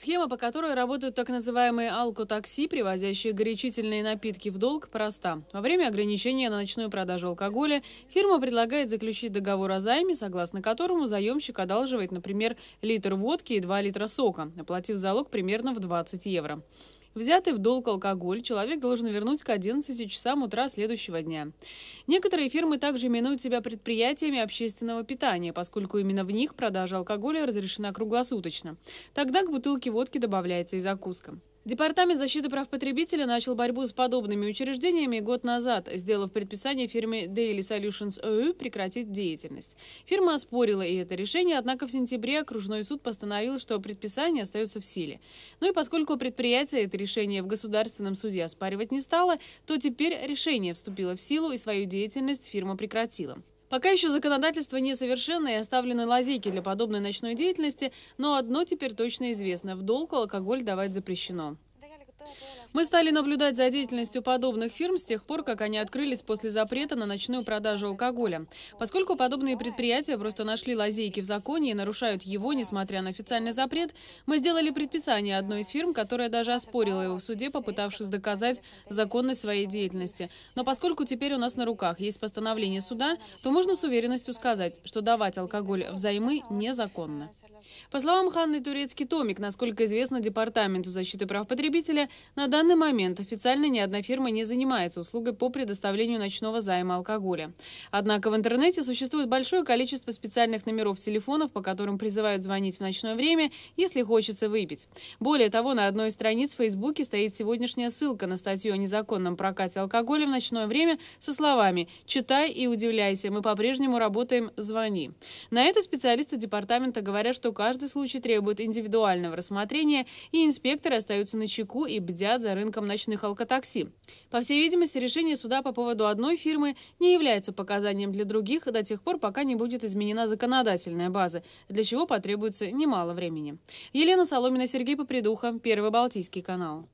Схема, по которой работают так называемые алкотакси, привозящие горячительные напитки в долг, проста. Во время ограничения на ночную продажу алкоголя фирма предлагает заключить договор о займе, согласно которому заемщик одалживает, например, литр водки и 2 литра сока, оплатив залог примерно в 20 евро. Взятый в долг алкоголь человек должен вернуть к 11 часам утра следующего дня. Некоторые фирмы также именуют себя предприятиями общественного питания, поскольку именно в них продажа алкоголя разрешена круглосуточно. Тогда к бутылке водки добавляется и закуска. Департамент защиты прав потребителя начал борьбу с подобными учреждениями год назад, сделав предписание фирме Daily Solutions ОÜ прекратить деятельность. Фирма оспорила и это решение, однако в сентябре окружной суд постановил, что предписание остается в силе. Ну и поскольку предприятие это решение в государственном суде оспаривать не стало, то теперь решение вступило в силу и свою деятельность фирма прекратила. Пока еще законодательство несовершенно и оставлены лазейки для подобной ночной деятельности, но одно теперь точно известно – в долг алкоголь давать запрещено. Мы стали наблюдать за деятельностью подобных фирм с тех пор, как они открылись после запрета на ночную продажу алкоголя. Поскольку подобные предприятия просто нашли лазейки в законе и нарушают его, несмотря на официальный запрет, мы сделали предписание одной из фирм, которая даже оспорила его в суде, попытавшись доказать законность своей деятельности. Но поскольку теперь у нас на руках есть постановление суда, то можно с уверенностью сказать, что давать алкоголь взаймы незаконно. По словам Ханны Турецкий Томик, насколько известно Департаменту защиты прав потребителя, на данный данный момент официально ни одна фирма не занимается услугой по предоставлению ночного займа алкоголя. Однако в интернете существует большое количество специальных номеров телефонов, по которым призывают звонить в ночное время, если хочется выпить. Более того, на одной из страниц в Фейсбуке стоит сегодняшняя ссылка на статью о незаконном прокате алкоголя в ночное время со словами «Читай и удивляйся, мы по-прежнему работаем, звони». На это специалисты департамента говорят, что каждый случай требует индивидуального рассмотрения, и инспекторы остаются на чеку и бдят за за рынком ночных алкотакси. По всей видимости, решение суда по поводу одной фирмы не является показанием для других до тех пор, пока не будет изменена законодательная база, для чего потребуется немало времени. Елена Соломина, Сергей Попридуха, Первый Балтийский канал.